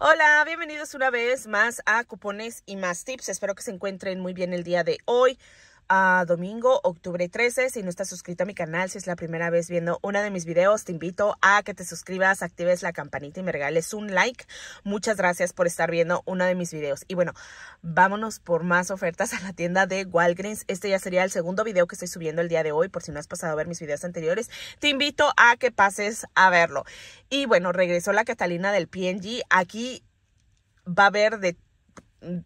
Hola, bienvenidos una vez más a Cupones y más Tips. Espero que se encuentren muy bien el día de hoy a domingo, octubre 13. Si no estás suscrito a mi canal, si es la primera vez viendo uno de mis videos, te invito a que te suscribas, actives la campanita y me regales un like. Muchas gracias por estar viendo uno de mis videos. Y bueno, vámonos por más ofertas a la tienda de Walgreens. Este ya sería el segundo video que estoy subiendo el día de hoy, por si no has pasado a ver mis videos anteriores. Te invito a que pases a verlo. Y bueno, regresó la Catalina del PNG. Aquí va a haber de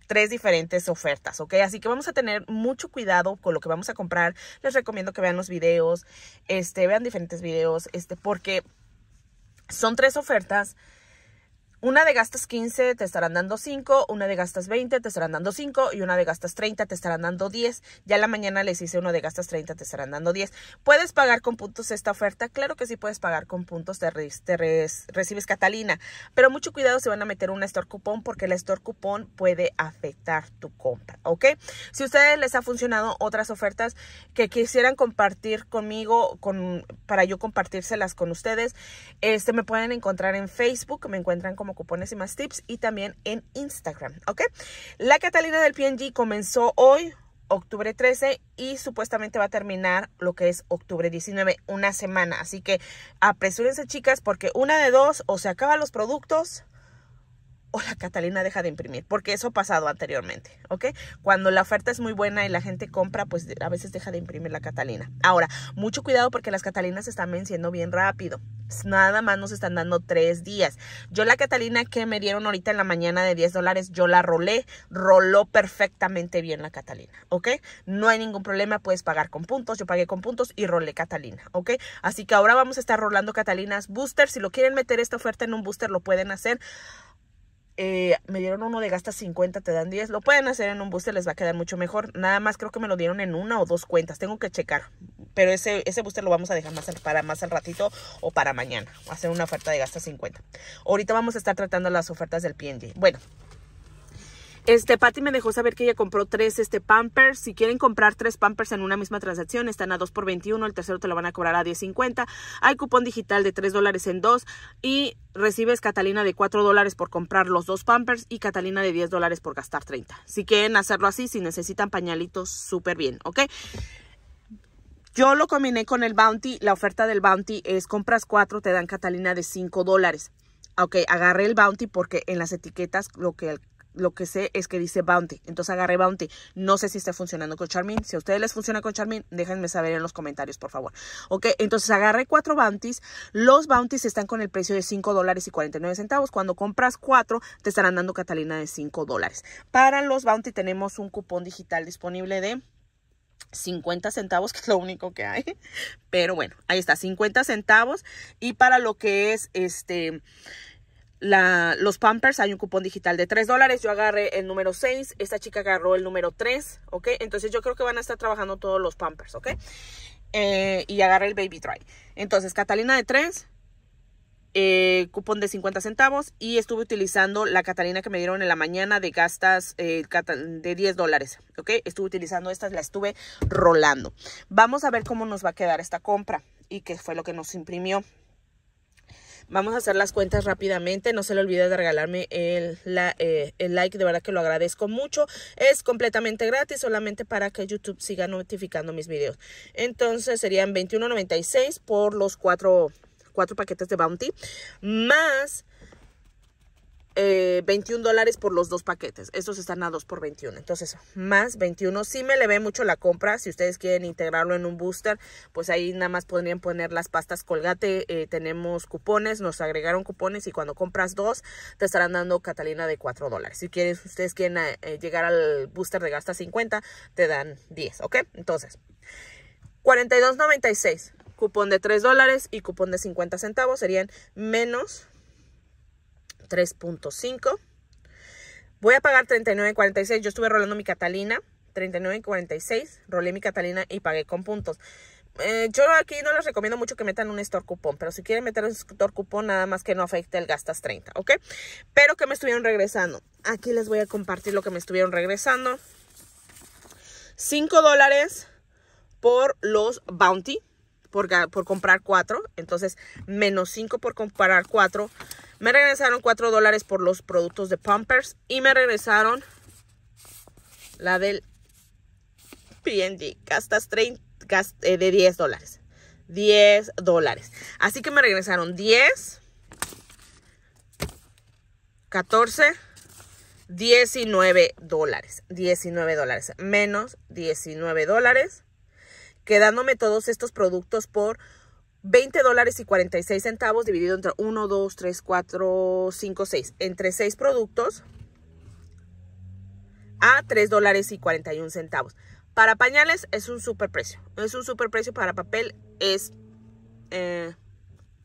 tres diferentes ofertas, ¿ok? Así que vamos a tener mucho cuidado con lo que vamos a comprar. Les recomiendo que vean los videos, este, vean diferentes videos, este, porque son tres ofertas una de gastas 15 te estarán dando 5, una de gastas 20 te estarán dando 5 y una de gastas 30 te estarán dando 10. Ya la mañana les hice una de gastas 30 te estarán dando 10. ¿Puedes pagar con puntos esta oferta? Claro que sí puedes pagar con puntos, te, recibes Catalina, pero mucho cuidado si van a meter un store cupón porque el store cupón puede afectar tu compra, ¿ok? Si a ustedes les ha funcionado otras ofertas que quisieran compartir conmigo con, para yo compartírselas con ustedes, este, me pueden encontrar en Facebook, me encuentran como cupones y más tips y también en Instagram, ¿ok? La Catalina del PNG comenzó hoy, octubre 13 y supuestamente va a terminar lo que es octubre 19, una semana. Así que apresúrense chicas porque una de dos o se acaban los productos o la Catalina deja de imprimir, porque eso ha pasado anteriormente, ¿ok? Cuando la oferta es muy buena y la gente compra, pues a veces deja de imprimir la Catalina. Ahora, mucho cuidado porque las Catalinas están venciendo bien rápido, pues, nada más nos están dando tres días. Yo la Catalina que me dieron ahorita en la mañana de 10 dólares, yo la rolé, roló perfectamente bien la Catalina, ¿ok? No hay ningún problema, puedes pagar con puntos, yo pagué con puntos y rolé Catalina, ¿ok? Así que ahora vamos a estar rolando Catalinas Booster, si lo quieren meter esta oferta en un booster lo pueden hacer. Eh, me dieron uno de gasta 50, te dan 10. Lo pueden hacer en un booster, les va a quedar mucho mejor. Nada más creo que me lo dieron en una o dos cuentas. Tengo que checar. Pero ese, ese booster lo vamos a dejar más para más al ratito o para mañana. Hacer una oferta de gasta 50. Ahorita vamos a estar tratando las ofertas del PNG. Bueno, este, Patty me dejó saber que ella compró tres este, Pampers. Si quieren comprar tres Pampers en una misma transacción, están a 2 por 21. El tercero te lo van a cobrar a 10.50. Hay cupón digital de 3 dólares en dos. Y recibes Catalina de 4 dólares por comprar los dos Pampers y Catalina de 10 dólares por gastar 30. Si quieren hacerlo así, si necesitan pañalitos, súper bien, ¿ok? Yo lo combiné con el Bounty. La oferta del Bounty es compras 4, te dan Catalina de 5 dólares. Ok, agarré el Bounty porque en las etiquetas lo que lo que sé es que dice Bounty. Entonces agarré Bounty. No sé si está funcionando con Charmin. Si a ustedes les funciona con Charmin, déjenme saber en los comentarios, por favor. Ok, entonces agarré cuatro Bounties. Los Bounties están con el precio de $5.49. y Cuando compras cuatro, te estarán dando Catalina de 5 Para los Bounty tenemos un cupón digital disponible de 50 centavos, que es lo único que hay. Pero bueno, ahí está, 50 centavos. Y para lo que es este los Pampers hay un cupón digital de 3 dólares. Yo agarré el número 6, esta chica agarró el número 3, ¿ok? Entonces yo creo que van a estar trabajando todos los Pampers, ¿ok? Eh, y agarré el Baby Dry. Entonces, Catalina de 3, eh, cupón de 50 centavos y estuve utilizando la Catalina que me dieron en la mañana de gastas eh, de 10 dólares, ¿ok? Estuve utilizando estas, la estuve rolando. Vamos a ver cómo nos va a quedar esta compra y qué fue lo que nos imprimió. Vamos a hacer las cuentas rápidamente. No se le olvide de regalarme eh, el, like. De verdad que lo agradezco mucho. Es completamente gratis, solamente para que YouTube siga notificando mis videos. Entonces serían $21.96 por los cuatro, cuatro paquetes de Bounty. Más 21 eh, dólares por los dos paquetes. Estos están a 2 por 21. Entonces, más 21. Si me le ve mucho la compra. Si ustedes quieren integrarlo en un booster, pues ahí nada más podrían poner las pastas colgate. Eh, tenemos cupones, nos agregaron cupones y cuando compras dos, te estarán dando Catalina de 4 dólares. Si quieren, ustedes quieren eh, llegar al booster de gasta 50, te dan 10, ¿ok? Entonces, 42.96. Cupón de 3 dólares y cupón de 50 centavos serían menos 3.5. Voy a pagar 39.46. Yo estuve rolando mi Catalina. 39.46. Rolé mi Catalina y pagué con puntos. Eh, yo aquí no les recomiendo mucho que metan un store cupón, pero si quieren meter un store cupón, nada más que no afecte el gastas 30, ¿ok? Pero que me estuvieron regresando. Aquí les voy a compartir lo que me estuvieron regresando. 5 dólares por los bounty, por, por comprar 4. Entonces, menos 5 por comprar 4, me regresaron 4 dólares por los productos de Pampers. Y me regresaron la del PNG. Castas 30, de 10 dólares. 10 dólares. Así que me regresaron 10, 14, 19 dólares. 19 dólares. Menos 19 dólares. Quedándome todos estos productos por 20 dólares y 46 centavos dividido entre 1, 2, 3, 4, 5, 6. Entre 6 productos a 3 dólares y 41 centavos. Para pañales es un super precio. Es un super precio para papel. Es eh,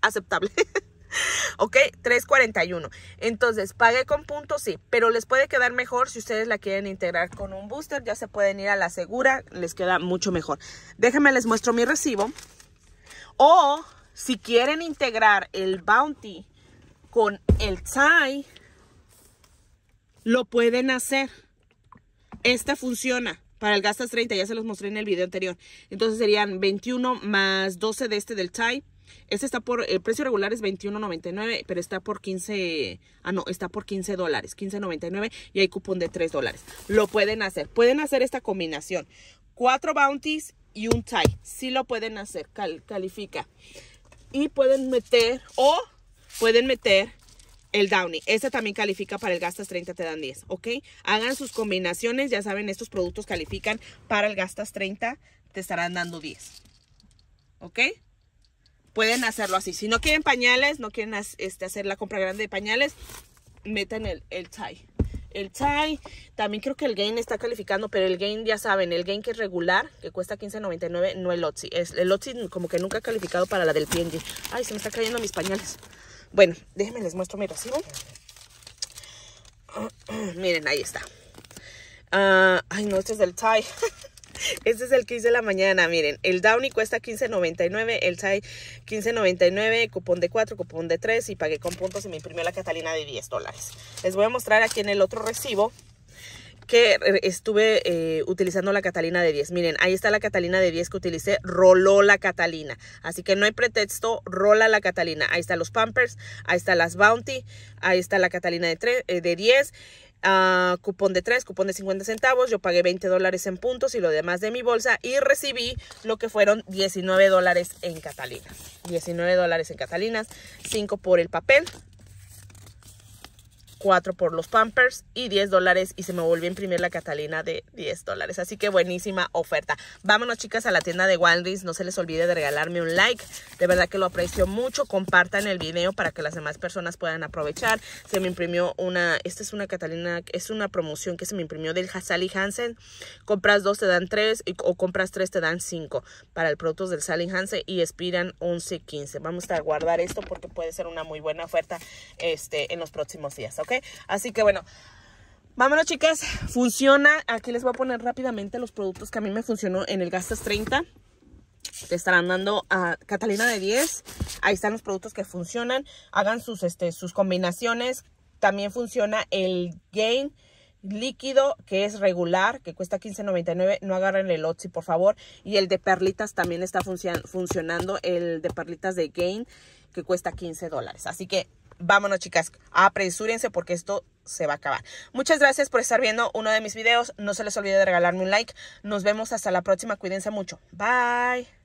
aceptable. ok, 3.41. Entonces, pagué con puntos, sí. Pero les puede quedar mejor si ustedes la quieren integrar con un booster. Ya se pueden ir a la segura. Les queda mucho mejor. Déjenme les muestro mi recibo. O si quieren integrar el bounty con el Thai, lo pueden hacer. Esta funciona para el gastas 30, ya se los mostré en el video anterior. Entonces serían 21 más 12 de este del Thai. Este está por, el precio regular es $21.99, pero está por 15, ah no, está por 15 dólares, 15.99 y hay cupón de 3 dólares. Lo pueden hacer, pueden hacer esta combinación. Cuatro bounties y un tie. si lo pueden hacer, califica. Y pueden meter o pueden meter el Downy. Este también califica para el Gastas 30, te dan 10, ¿ok? Hagan sus combinaciones, ya saben, estos productos califican para el Gastas 30, te estarán dando 10, ¿ok? Pueden hacerlo así. Si no quieren pañales, no quieren este, hacer la compra grande de pañales, meten el, el tie. El Thai, también creo que el Gain está calificando, pero el Gain, ya saben, el Gain que es regular, que cuesta 15.99, no el lotzi Es, el lotzi como que nunca ha calificado para la del PNG. Ay, se me está cayendo mis pañales. Bueno, déjenme les muestro mi recibo. Miren, ahí está. Ah, ay, no, este es del Thai. Este es el que hice la mañana, miren. El Downy cuesta $15.99, el Sai $15.99, cupón de 4, cupón de 3 y pagué con puntos y me imprimió la Catalina de 10 dólares. Les voy a mostrar aquí en el otro recibo que eh, estuve eh, utilizando la Catalina de 10. Miren, ahí está la Catalina de 10 que utilicé. Roló la Catalina. Así que no hay pretexto. Rola la Catalina. Ahí están los Pampers. Ahí están las Bounty. Ahí está la Catalina de, eh, de 10 cupón de 3, cupón de 50 centavos, yo pagué 20 dólares en puntos y lo demás de mi bolsa y recibí lo que fueron 19 dólares en Catalina. 19 dólares en Catalinas, 5 por el papel, 4 por los Pampers y 10 dólares y se me volvió a imprimir la Catalina de 10 dólares. Así que buenísima oferta. Vámonos chicas a la tienda de Walgreens. No se les olvide de regalarme un like. De verdad que lo aprecio mucho. Compartan el video para que las demás personas puedan aprovechar. Se me imprimió una, esta es una Catalina, es una promoción que se me imprimió del Sally Hansen. Compras dos te dan 3 o compras tres te dan 5 para el producto del Sally Hansen y expiran 11 15 Vamos a guardar esto porque puede ser una muy buena oferta este, en los próximos días. Así que bueno, vámonos chicas, funciona. Aquí les voy a poner rápidamente los productos que a mí me funcionó en el Gastas 30. Te estarán dando a Catalina de 10. Ahí están los productos que funcionan. Hagan sus, este, sus combinaciones. También funciona el Gain líquido que es regular, que cuesta $15.99, no agarren el Otzi por favor. Y el de perlitas también está funcionando, el de perlitas de Gain, que cuesta $15 dólares. Así que vámonos chicas, apresúrense porque esto se va a acabar. Muchas gracias por estar viendo uno de mis videos. No se les olvide de regalarme un like. Nos vemos hasta la próxima. Cuídense mucho. Bye.